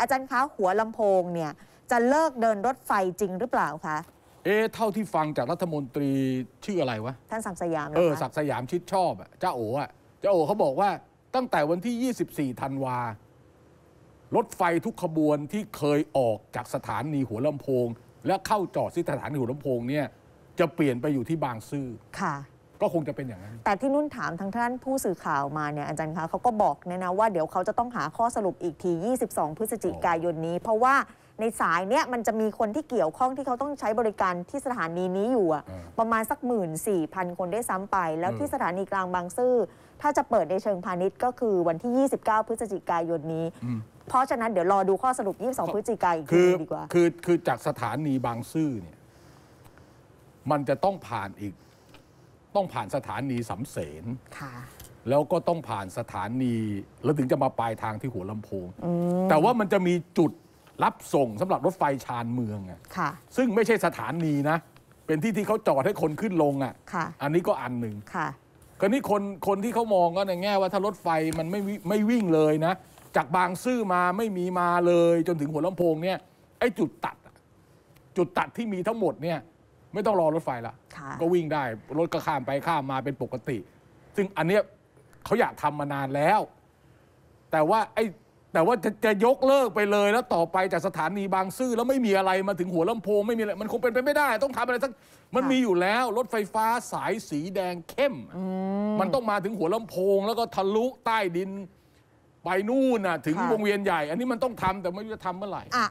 อาจารย์คะหัวลำโพงเนี่ย จะเลิกเดินรถไฟจริงหรือเปล่าคะ เอ๊ะเท่าที่ฟังจากรัฐมนตรีชื่ออะไรวะ ท่านสักสยาม เออสศักสยามชิดชอบอะเจ้าโอ๋อะเจ้าโอ๋เขาบอกว่าตั้งแต่วันที่ 24ธันวา รถไฟทุกขบวนที่เคยออกจากสถานีหัวลำโพง และเข้าจอดที่สถานีหัวลำโพงเนี่ย จะเปลี่ยนไปอยู่ที่บางซื่อ ค่ะก็คงจะเป็นอย่างนั้น แต่ที่นุ่นถามทางท่านผู้สื่อข่าวมาเนี่ยอาจารย์คะเขาก็บอกเนี่ยนะว่าเดี๋ยวเขาจะต้องหาข้อสรุปอีกที 22 พฤศจิกายนนี้ เพราะว่าในสายเนี่ยมันจะมีคนที่เกี่ยวข้องที่เขาต้องใช้บริการที่สถานีนี้อยู่อะประมาณสักหมื่นสี่พันคนได้ซ้ำไป แล้วที่สถานีกลางบางซื่อถ้าจะเปิดในเชิงพาณิชย์ก็คือวันที่ 29 พฤศจิกายนนี้ เพราะฉะนั้นเดี๋ยวรอดูข้อสรุป 22 พฤศจิกายนอีกทีดีกว่าคือคือจากสถานีบางซื่อเนี่ยมันจะต้องผ่านอีกต้องผ่านสถานีสำเสนแล้วก็ต้องผ่านสถานี แล้วถึงจะมาปลายทางที่หัวลำโพงแต่ว่ามันจะมีจุดรับส่งสำหรับรถไฟชานเมืองอ่ะ ซึ่งไม่ใช่สถานีนะ เป็นที่ที่เขาจอดให้คนขึ้นลงอ่ะอันนี้ก็อันหนึ่งคราวนี้คน คนที่เขามองก็ในแง่ว่าถ้ารถไฟมันไม่ไม่วิ่งเลยนะ จากบางซื่อมาไม่มีมาเลย จนถึงหัวลำโพงเนี่ย ไอ้จุดตัด จุดตัดที่มีทั้งหมดเนี่ยไม่ต้องรอรถไฟละก็วิ่งได้ รถก็ข้ามไปข้ามมาเป็นปกติ ซึ่งอันเนี้ยเขาอยากทำมานานแล้ว แต่ว่าไอ้แต่ว่าจะจะยกเลิกไปเลยแล้ว ต่อไปจากสถานีบางซื่อแล้วไม่มีอะไรมาถึงหัวลำโพงไม่มีอะไรมันคงเป็นไปไม่ได้ต้องทำอะไรสักมันมีอยู่แล้วรถไฟฟ้าสายสีแดงเข้มมันต้องมาถึงหัวลำโพง แล้วก็ทะลุใต้ดินไปนู่นน่ะถึงวงเวียนใหญ่ อันนี้มันต้องทำแต่ไม่รู้จะทำเมื่อไหร่อ่ะ